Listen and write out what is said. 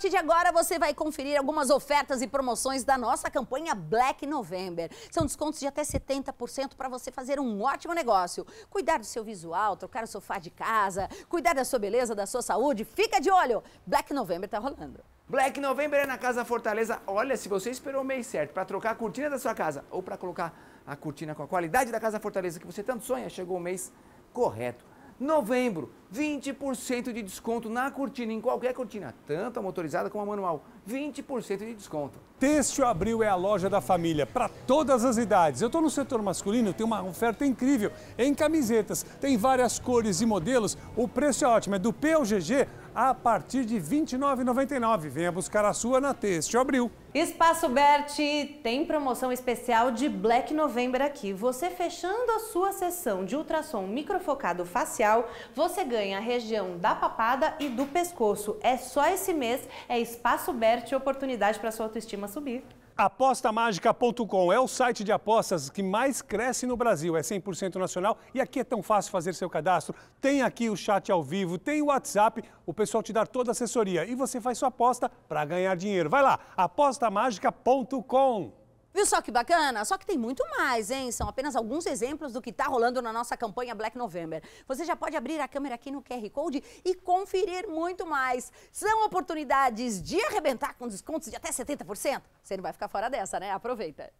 partir de agora você vai conferir algumas ofertas e promoções da nossa campanha Black November. São descontos de até 70% para você fazer um ótimo negócio. Cuidar do seu visual, trocar o sofá de casa, cuidar da sua beleza, da sua saúde. Fica de olho, Black November está rolando. Black November é na Casa Fortaleza. Olha, se você esperou o mês certo para trocar a cortina da sua casa ou para colocar a cortina com a qualidade da Casa Fortaleza que você tanto sonha, chegou o mês correto. Novembro 20% de desconto na cortina, em qualquer cortina, tanto a motorizada como a manual. 20% de desconto. Têxtil Abril é a loja da família, para todas as idades. Eu estou no setor masculino, tem uma oferta incrível em camisetas. Tem várias cores e modelos. O preço é ótimo, é do P a partir de R$ 29,99. Venha buscar a sua na Têxtil Abril. Espaço Berti tem promoção especial de Black November aqui. Você fechando a sua sessão de ultrassom microfocado facial, você ganha ganha a região da papada e do pescoço. É só esse mês, é espaço aberto e oportunidade para sua autoestima subir. Apostamágica.com é o site de apostas que mais cresce no Brasil. É 100% nacional e aqui é tão fácil fazer seu cadastro. Tem aqui o chat ao vivo, tem o WhatsApp, o pessoal te dá toda a assessoria e você faz sua aposta para ganhar dinheiro. Vai lá, apostamágica.com. Viu só que bacana? Só que tem muito mais, hein? São apenas alguns exemplos do que está rolando na nossa campanha Black November. Você já pode abrir a câmera aqui no QR Code e conferir muito mais. São oportunidades de arrebentar com descontos de até 70%. Você não vai ficar fora dessa, né? Aproveita!